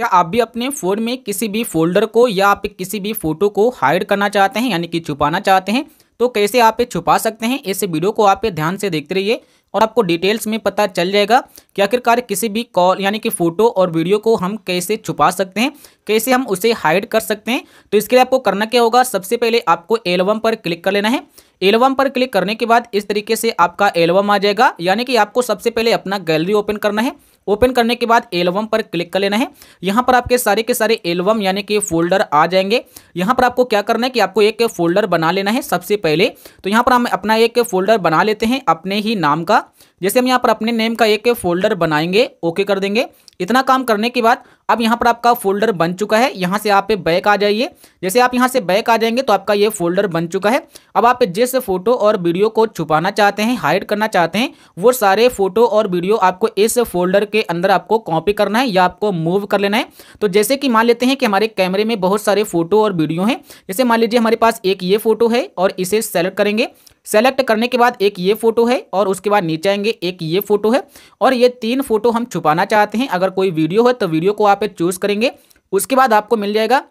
क्या आप भी अपने फ़ोन में किसी भी फोल्डर को या आप किसी भी फ़ोटो को हाइड करना चाहते हैं यानी कि छुपाना चाहते हैं तो कैसे आप ये छुपा सकते हैं इस वीडियो को आप ध्यान से देखते रहिए और आपको डिटेल्स में पता चल जाएगा कि आखिरकार किसी भी कॉल यानी कि फ़ोटो और वीडियो को हम कैसे छुपा सकते हैं कैसे हम उसे हाइड कर सकते हैं तो इसके लिए आपको करना क्या होगा सबसे पहले आपको एल्बम पर क्लिक कर लेना है एल्बम पर क्लिक करने के बाद इस तरीके से आपका एल्बम आ जाएगा यानी कि आपको सबसे पहले अपना गैलरी ओपन करना है ओपन करने के बाद एल्बम पर क्लिक कर लेना है यहाँ पर आपके सारे के सारे एल्बम यानी कि फोल्डर आ जाएंगे यहाँ पर आपको क्या करना है कि आपको एक फोल्डर बना लेना है सबसे पहले तो यहाँ पर हम अपना एक फोल्डर बना लेते हैं अपने ही नाम का जैसे हम यहाँ पर अपने नेम का एक फोल्डर बनाएंगे ओके कर देंगे इतना काम करने के बाद अब यहाँ पर आपका फोल्डर बन चुका है यहाँ से आप पे बैक आ जाइए जैसे आप यहाँ से बैक आ जाएंगे तो आपका ये फोल्डर बन चुका है अब आप जिस फोटो और वीडियो को छुपाना चाहते हैं हाइड करना चाहते हैं वो सारे फोटो और वीडियो आपको इस फोल्डर के अंदर आपको कॉपी करना है या आपको मूव कर लेना है तो जैसे कि मान लेते हैं कि हमारे कैमरे में बहुत सारे फोटो और वीडियो हैं जैसे मान लीजिए हमारे पास एक ये फोटो है और इसे सेलेक्ट करेंगे सेलेक्ट करने के बाद एक ये फोटो है और उसके बाद नीचे आएंगे एक ये फोटो है और ये तीन फोटो हम छुपाना चाहते हैं अगर पर कोई वीडियो है तो वीडियो को आप चूज करेंगे उसके बाद आपको मिल जाएगा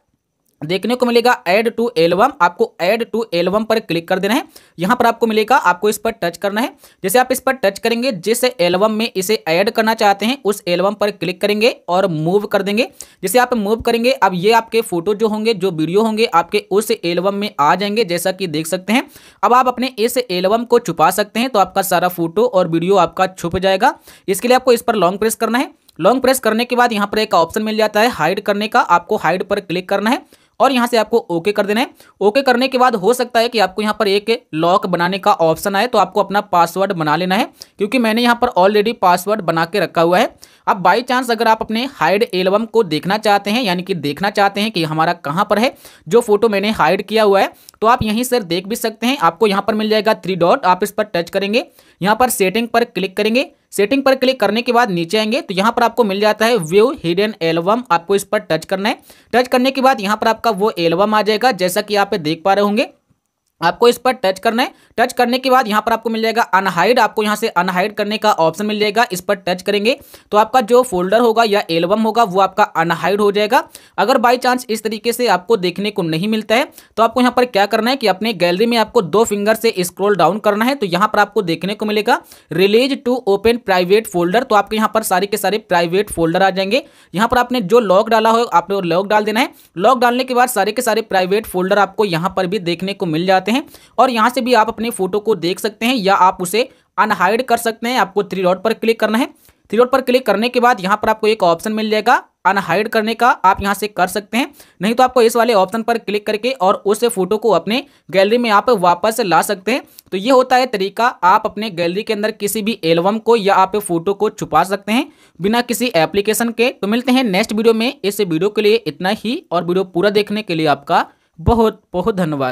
देखने को मिलेगा ऐड टू एल्बम आपको ऐड टू एल्बम पर क्लिक कर देना है यहाँ पर आपको मिलेगा आपको इस पर टच करना है जैसे आप इस पर टच करेंगे जिस एल्बम में इसे ऐड करना चाहते हैं उस एल्बम पर क्लिक करेंगे और मूव कर देंगे जैसे आप मूव करेंगे अब ये आपके फोटो जो होंगे जो वीडियो होंगे आपके उस एल्बम में आ जाएंगे जैसा कि देख सकते हैं अब आप अपने इस एल्बम को छुपा सकते हैं तो आपका सारा फोटो और वीडियो आपका छुप जाएगा इसके लिए आपको इस पर लॉन्ग प्रेस करना है लॉन्ग प्रेस करने के बाद यहाँ पर एक ऑप्शन मिल जाता है हाइड करने का आपको हाइड पर क्लिक करना है और यहाँ से आपको ओके कर देना है ओके करने के बाद हो सकता है कि आपको यहाँ पर एक लॉक बनाने का ऑप्शन आए तो आपको अपना पासवर्ड बना लेना है क्योंकि मैंने यहाँ पर ऑलरेडी पासवर्ड बना के रखा हुआ है अब बाई चांस अगर आप अपने हाइड एल्बम को देखना चाहते हैं यानी कि देखना चाहते हैं कि हमारा कहाँ पर है जो फोटो मैंने हाइड किया हुआ है तो आप यहीं से देख भी सकते हैं आपको यहाँ पर मिल जाएगा थ्री डॉट आप इस पर टच करेंगे यहाँ पर सेटिंग पर क्लिक करेंगे सेटिंग पर क्लिक करने के बाद नीचे आएंगे तो यहाँ पर आपको मिल जाता है व्यू हिडन एल्बम आपको इस पर टच करना है टच करने के बाद यहाँ पर आपका वो एल्बम आ जाएगा जैसा कि आप देख पा रहे होंगे आपको इस पर टच करना है टच करने के बाद यहाँ पर आपको मिल जाएगा अनहाइड आपको यहाँ से अनहाइड करने का ऑप्शन मिल जाएगा इस पर टच करेंगे तो आपका जो फोल्डर होगा या एल्बम होगा वो आपका अनहाइड हो जाएगा अगर बाई चांस इस तरीके से आपको देखने को नहीं मिलता है तो आपको यहाँ पर क्या करना है कि अपने गैलरी में आपको दो फिंगर से स्क्रोल डाउन करना है तो यहाँ पर आपको देखने को मिलेगा release to open private folder तो आपके यहाँ पर सारे के सारे प्राइवेट फोल्डर आ जाएंगे यहाँ पर आपने जो लॉक डाला हो आपने लॉक डाल देना है लॉक डालने के बाद सारे के सारे प्राइवेट फोल्डर आपको यहाँ पर भी देखने को मिल जाते आते हैं और यहाँ से भी आप अपने फोटो को देख सकते हैं या आप उसे अनहाइड कर सकते हैं आपको थ्री डॉट पर क्लिक करना है थ्री डॉट पर क्लिक करने के बाद यहाँ पर आपको एक ऑप्शन मिल जाएगा अनहाइड करने का आप यहाँ से कर सकते हैं नहीं तो आपको इस वाले ऑप्शन पर क्लिक करके और उस फोटो को अपने गैलरी में आप वापस ला सकते हैं तो ये होता है तरीका आप अपने गैलरी के अंदर किसी भी एल्बम को या आप फोटो को छुपा सकते हैं बिना किसी एप्लीकेशन के तो मिलते हैं नेक्स्ट वीडियो में इस वीडियो के लिए इतना ही और वीडियो पूरा देखने के लिए आपका बहुत बहुत धन्यवाद